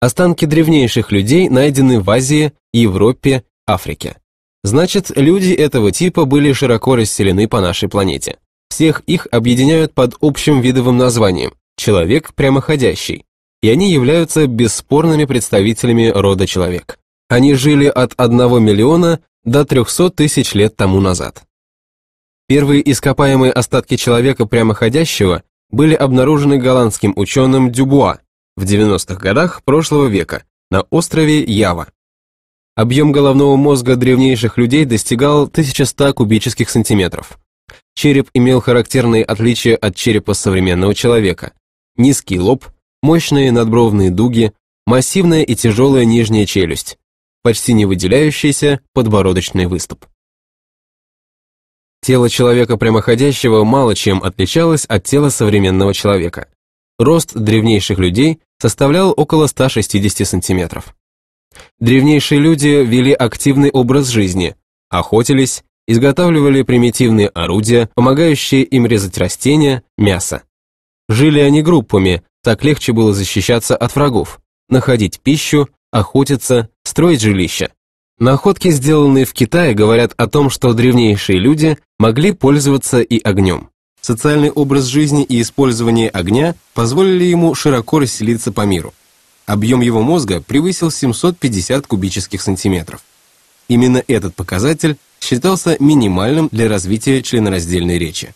Останки древнейших людей найдены в Азии, Европе, Африке. Значит, люди этого типа были широко расселены по нашей планете. Всех их объединяют под общим видовым названием «человек прямоходящий», и они являются бесспорными представителями рода человек. Они жили от 1 миллиона до 300 тысяч лет тому назад. Первые ископаемые остатки человека прямоходящего были обнаружены голландским ученым Дюбуа в 90-х годах прошлого века на острове Ява. Объем головного мозга древнейших людей достигал 1100 кубических сантиметров. Череп имел характерные отличия от черепа современного человека. Низкий лоб, мощные надбровные дуги, массивная и тяжелая нижняя челюсть, почти не выделяющийся подбородочный выступ. Тело человека прямоходящего мало чем отличалось от тела современного человека рост древнейших людей составлял около 160 сантиметров. Древнейшие люди вели активный образ жизни, охотились, изготавливали примитивные орудия, помогающие им резать растения, мясо. Жили они группами, так легче было защищаться от врагов, находить пищу, охотиться, строить жилища. Находки, сделанные в Китае, говорят о том, что древнейшие люди могли пользоваться и огнем. Социальный образ жизни и использование огня позволили ему широко расселиться по миру. Объем его мозга превысил 750 кубических сантиметров. Именно этот показатель считался минимальным для развития членораздельной речи.